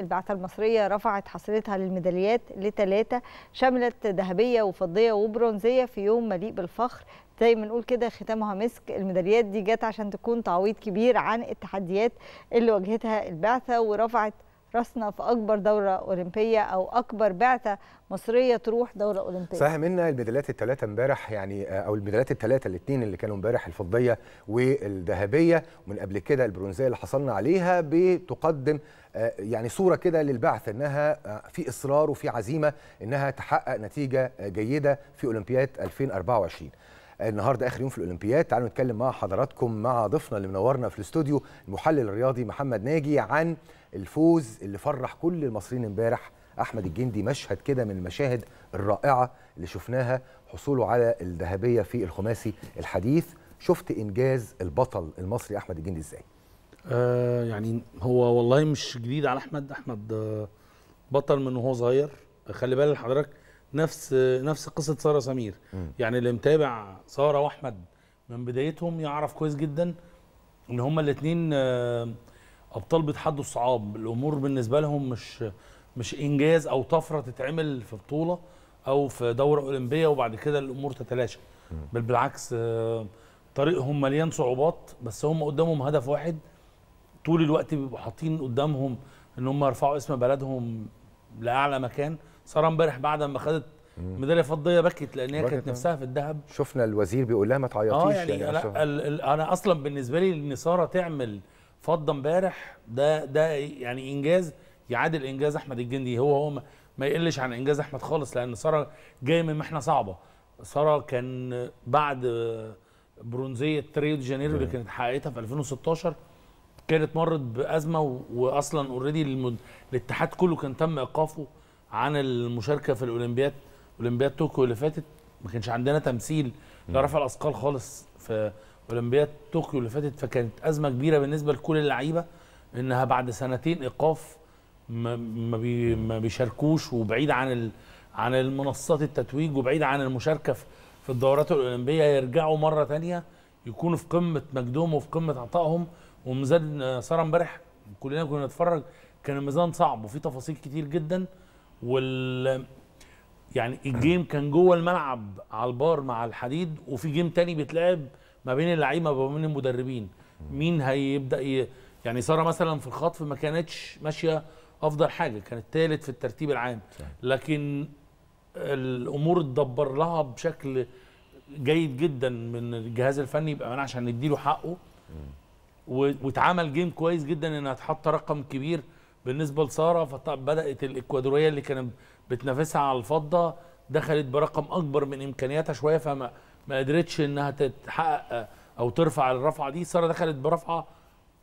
البعثة المصرية رفعت حصيلتها للميداليات لثلاثة شملت ذهبية وفضية وبرونزية في يوم مليء بالفخر زي ما نقول كده ختامها مسك الميداليات دي جت عشان تكون تعويض كبير عن التحديات اللي واجهتها البعثة ورفعت راسنا في اكبر دوره اولمبيه او اكبر بعثه مصريه تروح دوره اولمبيه صحيح منا الميداليات الثلاثه امبارح يعني آه، او الميداليات الثلاثه الاثنين اللي كانوا امبارح الفضيه والذهبيه ومن قبل كده البرونزيه اللي حصلنا عليها بتقدم آه، يعني صوره كده للبعث انها آه، في اصرار وفي عزيمه انها تحقق نتيجه جيده في اولمبياد 2024 النهارده اخر يوم في الاولمبياد تعالوا نتكلم مع حضراتكم مع ضيفنا اللي منورنا في الاستوديو المحلل الرياضي محمد ناجي عن الفوز اللي فرح كل المصريين امبارح احمد الجندي مشهد كده من المشاهد الرائعه اللي شفناها حصوله على الذهبيه في الخماسي الحديث شفت انجاز البطل المصري احمد الجندي ازاي آه يعني هو والله مش جديد على احمد احمد آه بطل من وهو صغير خلي بالك حضرتك نفس نفس قصه ساره سمير م. يعني اللي متابع ساره واحمد من بدايتهم يعرف كويس جدا ان هما الاثنين آه، ابطال بيتحدوا الصعاب الامور بالنسبه لهم مش مش انجاز او طفره تتعمل في بطوله او في دوره اولمبيه وبعد كده الامور تتلاشى بل بالعكس آه، طريقهم مليان صعوبات بس هم قدامهم هدف واحد طول الوقت بيبقوا حاطين قدامهم ان هم يرفعوا اسم بلدهم لاعلى مكان ساره امبارح بعد ما خدت ميداليه فضيه بكت لان هي كانت نفسها آه. في الذهب شفنا الوزير بيقول لها ما آه، تعيطيش آه يعني, يعني أنا, انا اصلا بالنسبه لي ان ساره تعمل فضه امبارح ده ده يعني انجاز يعادل انجاز احمد الجندي هو هو ما, ما يقلش عن انجاز احمد خالص لان ساره جايه من محنه صعبه ساره كان بعد برونزيه ريو دي جانيرو اللي كانت حققتها في 2016 كانت مرت بازمه واصلا اوريدي الاتحاد كله كان تم ايقافه عن المشاركه في الاولمبياد اولمبياد طوكيو اللي فاتت ما كانش عندنا تمثيل لرفع الاثقال خالص في اولمبياد طوكيو اللي فاتت فكانت ازمه كبيره بالنسبه لكل اللعيبه انها بعد سنتين ايقاف ما بي ما بيشاركوش وبعيد عن ال عن المنصات التتويج وبعيد عن المشاركه في الدورات الاولمبيه يرجعوا مره ثانيه يكونوا في قمه مجدهم وفي قمه عطائهم وميزان ساره آه، امبارح كلنا كنا نتفرج كان الميزان صعب وفي تفاصيل كتير جدا وال يعني الجيم كان جوه الملعب على البار مع الحديد وفي جيم تاني بيتلعب ما بين اللعيبه وما بين المدربين مين هيبدا ي... يعني ساره مثلا في الخطف ما كانتش ماشيه افضل حاجه كانت ثالث في الترتيب العام لكن الامور اتدبر لها بشكل جيد جدا من الجهاز الفني يبقى عشان نديله حقه واتعمل جيم كويس جدا انها تحط رقم كبير بالنسبه لساره فبدات الاكوادوريه اللي كانت بتنافسها على الفضه دخلت برقم اكبر من امكانياتها شويه فما ما قدرتش انها تتحقق او ترفع الرفعه دي ساره دخلت برفعه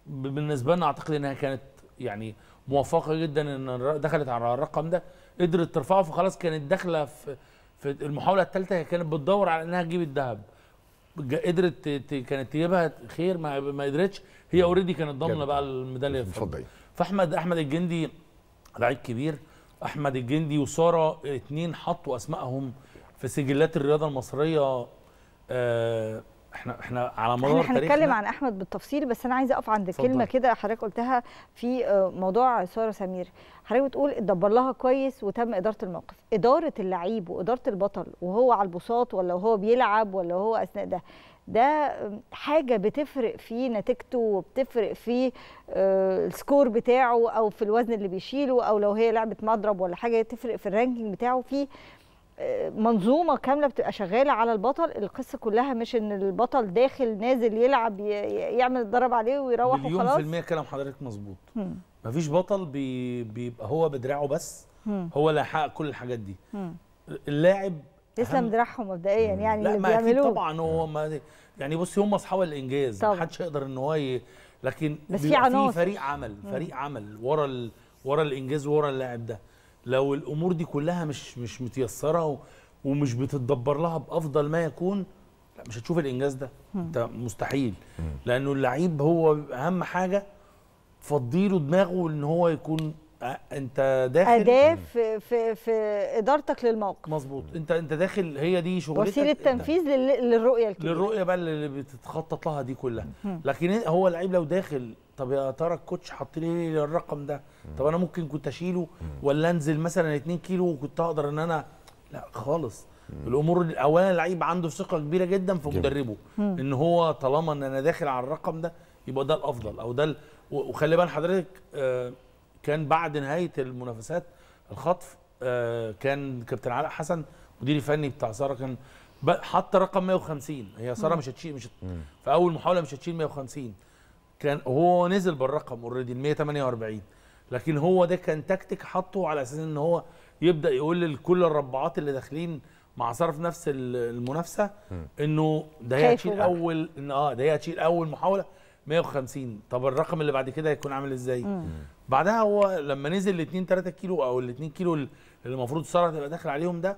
بالنسبه لنا اعتقد انها كانت يعني موفقه جدا ان دخلت على الرقم ده قدرت ترفعه فخلاص كانت داخله في في المحاوله الثالثه هي كانت بتدور على انها تجيب الذهب قدرت كانت تجيبها خير ما ما قدرتش هي اوريدي كانت ضامنه بقى الميداليه الفضيه فاحمد احمد الجندي لعيب كبير احمد الجندي وساره اتنين حطوا اسمائهم في سجلات الرياضه المصريه آه، احنا احنا على مدار احنا هنتكلم عن احمد بالتفصيل بس انا عايزه اقف عند صدر. كلمه كده حضرتك قلتها في آه، موضوع ساره سمير حضرتك بتقول اتدبر لها كويس وتم اداره الموقف اداره اللعيب واداره البطل وهو على البساط ولا هو بيلعب ولا هو اثناء ده ده حاجه بتفرق في نتيجته وبتفرق في آه، السكور بتاعه او في الوزن اللي بيشيله او لو هي لعبه مضرب ولا حاجه تفرق في الرانكينج بتاعه في آه، منظومه كامله بتبقى شغاله على البطل القصه كلها مش ان البطل داخل نازل يلعب يعمل الضرب عليه ويروح مليون وخلاص مليون في المية كلام حضرتك مظبوط مفيش بطل بي بيبقى هو بدراعه بس هو اللي هيحقق كل الحاجات دي اللاعب يسلم دراعهم مبدئيا يعني لا ما بيعملوه طبعا هو ما يعني بصي هم اصحاب الانجاز ما حدش يقدر ان هو لكن بس في عناصر فريق عمل فريق عمل ورا ال... ورا الانجاز ورا اللاعب ده لو الامور دي كلها مش مش متيسره و... ومش بتتدبر لها بافضل ما يكون لا مش هتشوف الانجاز ده انت مستحيل لانه اللعيب هو اهم حاجه فضيله دماغه ان هو يكون انت داخل اداه في في في ادارتك للموقف مظبوط انت انت داخل هي دي شغلتك وسيله تنفيذ للرؤيه الكبيره للرؤيه بقى اللي بتتخطط لها دي كلها مم. لكن هو اللعيب لو داخل طب يا ترى الكوتش حط لي الرقم ده طب انا ممكن كنت اشيله ولا انزل مثلا 2 كيلو وكنت اقدر ان انا لا خالص الامور اولا اللعيب عنده ثقه كبيره جدا في مدربه ان هو طالما ان انا داخل على الرقم ده يبقى ده الافضل او ده وخلي بال حضرتك آه كان بعد نهايه المنافسات الخطف آه، كان كابتن علاء حسن مدير الفني بتاع ساره كان حط رقم 150 هي ساره مش هتشيل مش في اول محاوله مش هتشيل 150 كان هو نزل بالرقم اوريدي 148 لكن هو ده كان تكتيك حطه على اساس ان هو يبدا يقول لكل الربعات اللي داخلين مع ساره في نفس المنافسه انه ده هي هتشيل اول اه ده هي هتشيل اول محاوله 150 طب الرقم اللي بعد كده هيكون عامل ازاي بعدها هو لما نزل ال 2 3 كيلو او ال 2 كيلو اللي المفروض السرعه تبقى داخل عليهم ده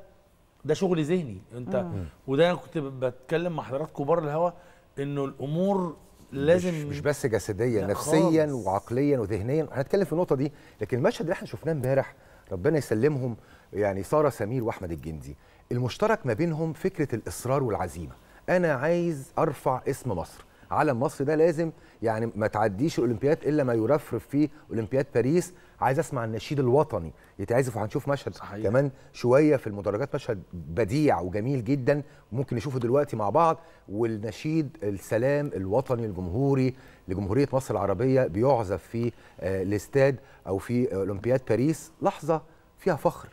ده شغل ذهني انت مم. وده كنت بتكلم مع حضراتكم بره الهوا انه الامور لازم مش, مش بس جسديا نفسيا خالص. وعقليا وذهنيا هنتكلم في النقطه دي لكن المشهد اللي احنا شفناه امبارح ربنا يسلمهم يعني ساره سمير واحمد الجندي المشترك ما بينهم فكره الاصرار والعزيمه انا عايز ارفع اسم مصر علم مصر ده لازم يعني ما تعديش الاولمبياد الا ما يرفرف فيه اولمبياد باريس عايز اسمع النشيد الوطني يتعزف وهنشوف مشهد صحيح. كمان شويه في المدرجات مشهد بديع وجميل جدا ممكن نشوفه دلوقتي مع بعض والنشيد السلام الوطني الجمهوري لجمهوريه مصر العربيه بيعزف في آه، الاستاد او في آه، اولمبياد باريس لحظه فيها فخر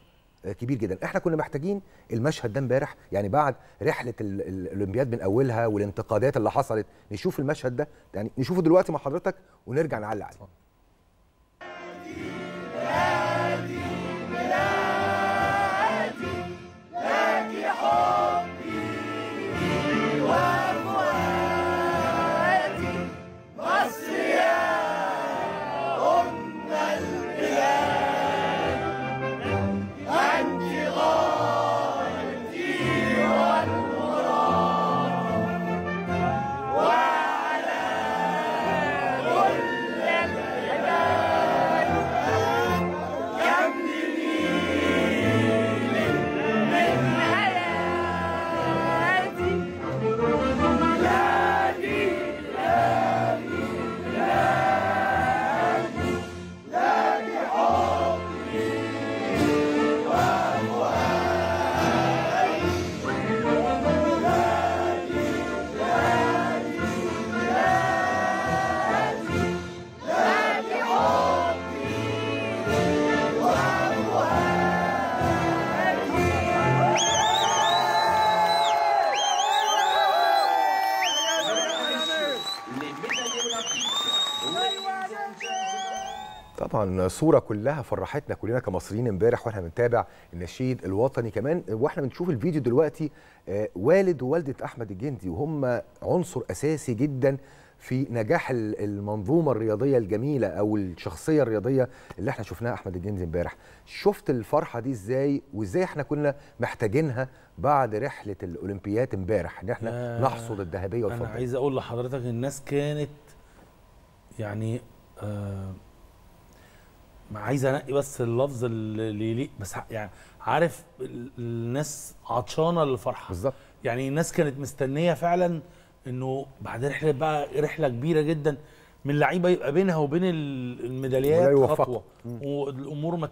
كبير جدا احنا كنا محتاجين المشهد ده امبارح يعني بعد رحله الاولمبياد من اولها والانتقادات اللي حصلت نشوف المشهد ده يعني نشوفه دلوقتي مع حضرتك ونرجع نعلق عليه صوره كلها فرحتنا كلنا كمصريين امبارح واحنا بنتابع النشيد الوطني كمان واحنا بنشوف الفيديو دلوقتي آه، والد ووالده احمد الجندي وهم عنصر اساسي جدا في نجاح المنظومه الرياضيه الجميله او الشخصيه الرياضيه اللي احنا شفناها احمد الجندي امبارح شفت الفرحه دي ازاي وازاي احنا كنا محتاجينها بعد رحله الاولمبيات امبارح ان احنا آه نحصد الذهبيه والفضه انا عايز اقول لحضرتك الناس كانت يعني آه عايز انقي بس اللفظ اللي يليق بس يعني عارف الناس عطشانه للفرحه بالظبط يعني الناس كانت مستنيه فعلا انه بعد رحله بقى رحله كبيره جدا من لعيبه يبقى بينها وبين الميداليات خطوه والامور ما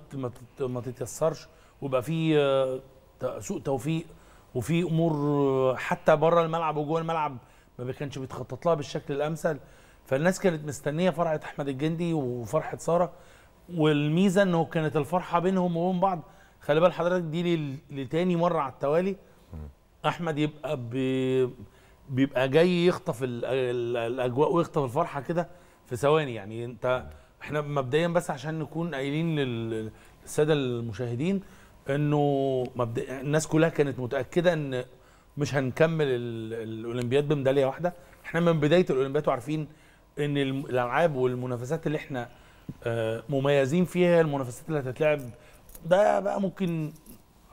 ما تتيسرش ويبقى في آه، سوء توفيق وفي امور آه، حتى بره الملعب وجوه الملعب ما كانش بيتخطط لها بالشكل الامثل فالناس كانت مستنيه فرحه احمد الجندي وفرحه ساره والميزه انه كانت الفرحه بينهم وبين بعض خلي بال حضرتك دي لتاني مره على التوالي احمد يبقى بي بيبقى جاي يخطف الاجواء ويخطف الفرحه كده في ثواني يعني انت احنا مبدئيا بس عشان نكون قايلين للساده المشاهدين انه مبدئيا الناس كلها كانت متاكده ان مش هنكمل الاولمبياد بميداليه واحده احنا من بدايه الاولمبياد وعارفين ان الالعاب والمنافسات اللي احنا آه، مميزين فيها المنافسات اللي هتتلعب ده بقى ممكن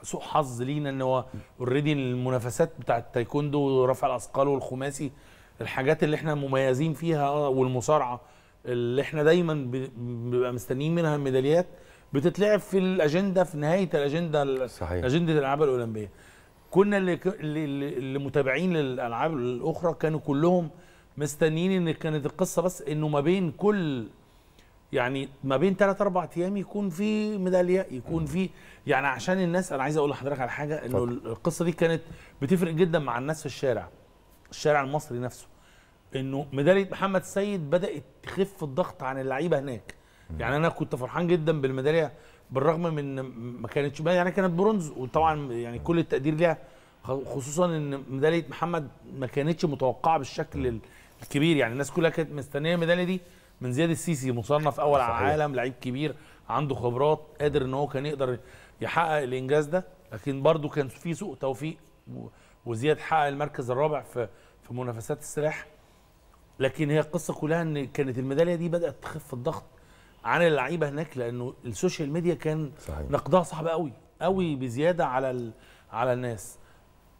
سوء حظ لينا ان هو اوريدي المنافسات بتاعه التايكوندو ورفع الاثقال والخماسي الحاجات اللي احنا مميزين فيها آه، والمصارعه اللي احنا دايما بنبقى مستنيين منها ميداليات بتتلعب في الاجنده في نهايه الاجنده صحيح. اجنده الالعاب الاولمبيه كنا اللي اللي متابعين للالعاب الاخرى كانوا كلهم مستنيين ان كانت القصه بس انه ما بين كل يعني ما بين ثلاث اربع ايام يكون في ميداليه يكون في يعني عشان الناس انا عايز اقول لحضرتك على حاجه انه القصه دي كانت بتفرق جدا مع الناس في الشارع الشارع المصري نفسه انه ميداليه محمد السيد بدات تخف الضغط عن اللعيبه هناك يعني انا كنت فرحان جدا بالميداليه بالرغم من ما كانتش يعني كانت برونز وطبعا يعني كل التقدير ليها خصوصا ان ميداليه محمد ما كانتش متوقعه بالشكل الكبير يعني الناس كلها كانت مستنيه الميداليه دي من زياد السيسي مصنف اول صحيح. على العالم لعيب كبير عنده خبرات قادر ان هو كان يقدر يحقق الانجاز ده لكن برضه كان في سوء توفيق وزياد حقق المركز الرابع في في منافسات السلاح لكن هي القصه كلها ان كانت الميداليه دي بدات تخف الضغط عن اللعيبه هناك لانه السوشيال ميديا كان نقدها صعب قوي قوي بزياده على ال... على الناس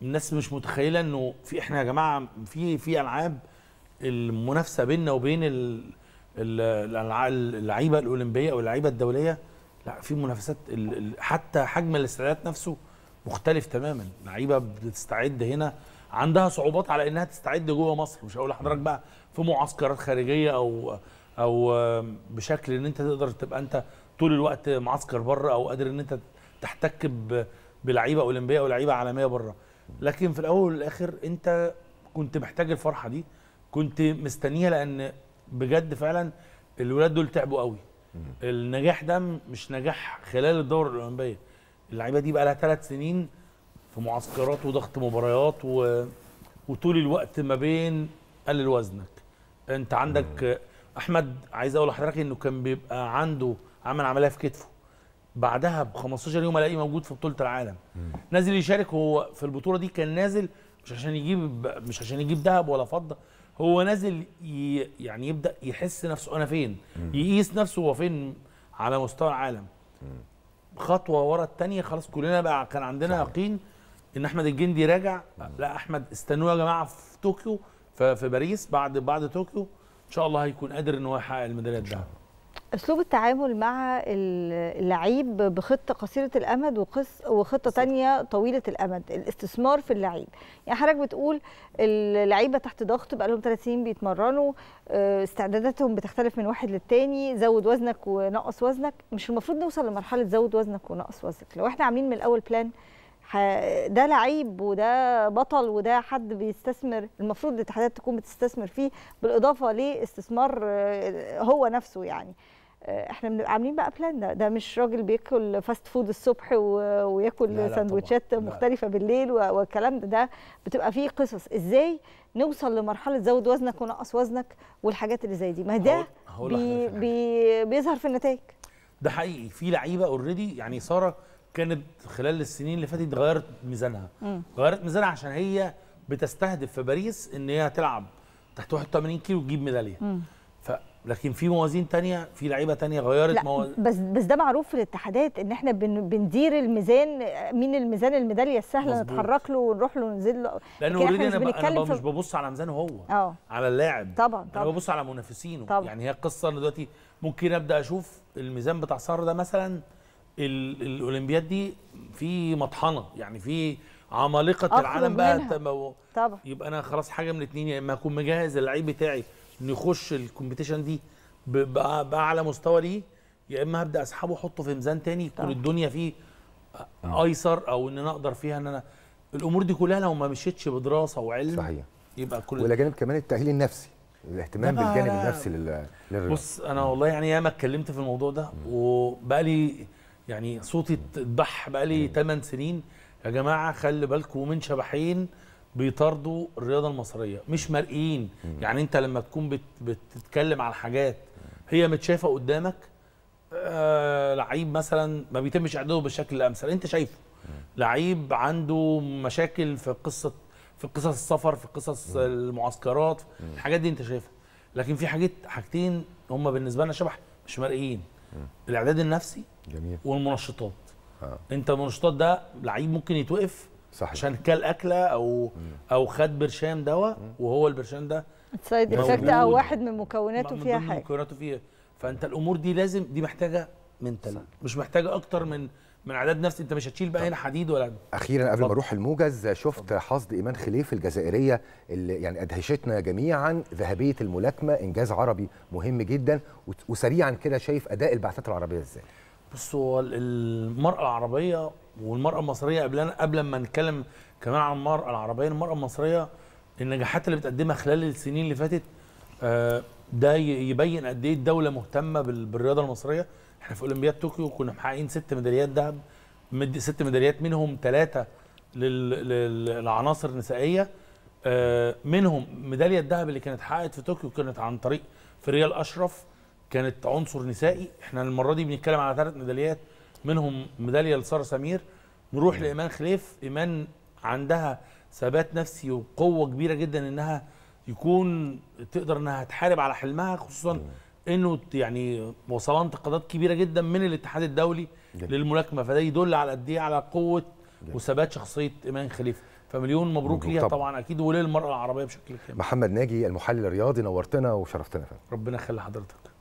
الناس مش متخيله انه في احنا يا جماعه في في العاب المنافسه بيننا وبين ال... اللعيبه الاولمبيه او اللعيبه الدوليه لا في منافسات حتى حجم الاستعداد نفسه مختلف تماما لعيبه بتستعد هنا عندها صعوبات على انها تستعد جوه مصر مش هقول لحضرتك بقى في معسكرات خارجيه او او بشكل ان انت تقدر تبقى انت طول الوقت معسكر بره او قادر ان انت تحتك بلعيبه اولمبيه او لعيبه عالميه بره لكن في الاول والاخر انت كنت محتاج الفرحه دي كنت مستنيها لان بجد فعلا الولاد دول تعبوا قوي النجاح ده مش نجاح خلال الدوره الاولمبيه اللعيبه دي بقى لها ثلاث سنين في معسكرات وضغط مباريات و... وطول الوقت ما بين قلل وزنك انت عندك احمد عايز اقول لحضرتك انه كان بيبقى عنده عمل عمليه في كتفه بعدها ب 15 يوم الاقيه موجود في بطوله العالم نازل يشارك هو في البطوله دي كان نازل مش عشان يجيب مش عشان يجيب ذهب ولا فضه هو نازل ي... يعني يبدا يحس نفسه انا فين يقيس نفسه هو فين على مستوى العالم خطوه ورا الثانيه خلاص كلنا بقى كان عندنا يقين ان احمد الجندي راجع لا احمد استنوه يا جماعه في طوكيو في باريس بعد بعد طوكيو ان شاء الله هيكون قادر ان هو يحقق الميداليه الذهبيه اسلوب التعامل مع اللعيب بخطه قصيره الامد وقص وخطه ثانيه طويله الامد الاستثمار في اللعيب يعني حضرتك بتقول اللعيبه تحت ضغط بقى لهم 3 سنين بيتمرنوا آه، استعداداتهم بتختلف من واحد للتاني زود وزنك ونقص وزنك مش المفروض نوصل لمرحله زود وزنك ونقص وزنك لو احنا عاملين من الاول بلان ده لعيب وده بطل وده حد بيستثمر المفروض الاتحادات تكون بتستثمر فيه بالاضافه لاستثمار آه، هو نفسه يعني آه، احنا بنبقى عاملين بقى بلان ده مش راجل بياكل فاست فود الصبح وياكل سندوتشات مختلفه بالليل والكلام ده, ده بتبقى فيه قصص ازاي نوصل لمرحله زود وزنك ونقص وزنك والحاجات اللي زي دي ما ده بي... بي... بيظهر في النتائج ده حقيقي في لعيبه اوريدي يعني ساره كانت خلال السنين اللي فاتت غيرت ميزانها غيرت ميزانها عشان هي بتستهدف في باريس ان هي هتلعب تحت 81 كيلو وتجيب ميداليه لكن في موازين تانية في لعيبه تانية غيرت موازين بس بس ده معروف في الاتحادات ان احنا بن بندير الميزان مين الميزان الميداليه السهله نتحرك له ونروح له وننزل له لانه اوريدي انا, مش, أنا مش ببص على ميزانه هو أوه. على اللاعب طبعا طبعا انا ببص على منافسينه طبعا. يعني هي قصه ان دلوقتي ممكن ابدا اشوف الميزان بتاع ساره ده مثلا الاولمبياد دي في مطحنه يعني في عمالقه العالم بقى طبعا يبقى انا خلاص حاجه من الاثنين يا اما اكون مجهز اللعيب بتاعي انه يخش الكومبيتيشن دي باعلى مستوى ليه يا اما هبدا اسحبه احطه في ميزان تاني يكون الدنيا فيه آه. ايسر او ان انا اقدر فيها ان انا الامور دي كلها لو ما مشيتش بدراسه وعلم صحيح يبقى كل ولا جانب كمان التاهيل النفسي الاهتمام بالجانب النفسي للرياضه بص انا والله يعني ياما اتكلمت في الموضوع ده وبقى لي يعني صوتي اتبح بقى لي 8 سنين يا جماعه خلي بالكم من شبحين بيطاردوا الرياضه المصريه مش مرئيين يعني انت لما تكون بتتكلم عن حاجات هي متشافه قدامك آه لعيب مثلا ما بيتمش اعداده بالشكل الامثل انت شايفه لعيب عنده مشاكل في قصه في قصص السفر في قصص المعسكرات الحاجات دي انت شايفها لكن في حاجات حاجتين هم بالنسبه لنا شبح مش مرئيين الاعداد النفسي جميل والمنشطات آه. انت المنشطات ده لعيب ممكن يتوقف صحيح عشان كل اكله او مم. او خد برشام دواء وهو البرشام ده سايد افكت او واحد من مكوناته فيها حاجه مكوناته فيها فانت الامور دي لازم دي محتاجه منتال مش محتاجه اكتر من من عدد نفسي انت مش هتشيل بقى هنا حديد ولا اخيرا قبل ما اروح الموجز شفت حصد ايمان خليف الجزائريه اللي يعني ادهشتنا جميعا ذهبيه الملاكمه انجاز عربي مهم جدا وسريعا كده شايف اداء البعثات العربيه ازاي بصوا المراه العربيه والمراه المصريه قبل قبل ما نتكلم كمان عن المراه العربيه المراه المصريه النجاحات اللي بتقدمها خلال السنين اللي فاتت آه، ده يبين قد ايه الدوله مهتمه بالرياضه المصريه احنا في اولمبياد طوكيو كنا محققين ست ميداليات ذهب ست ميداليات منهم ثلاثه للعناصر النسائيه آه، منهم ميداليه الذهب اللي كانت حققت في طوكيو كانت عن طريق فريال اشرف كانت عنصر نسائي احنا المره دي بنتكلم على ثلاث ميداليات منهم ميداليه لساره سمير نروح لايمان خليف ايمان عندها ثبات نفسي وقوه كبيره جدا انها يكون تقدر انها تحارب على حلمها خصوصا انه يعني وصلها انتقادات كبيره جدا من الاتحاد الدولي جميل. للملاكمه فده يدل على قد ايه على قوه جميل. وثبات شخصيه ايمان خليفه فمليون مبروك ليها طبعا, اكيد وللمراه العربيه بشكل كامل محمد ناجي المحلل الرياضي نورتنا وشرفتنا فندم ربنا يخلي حضرتك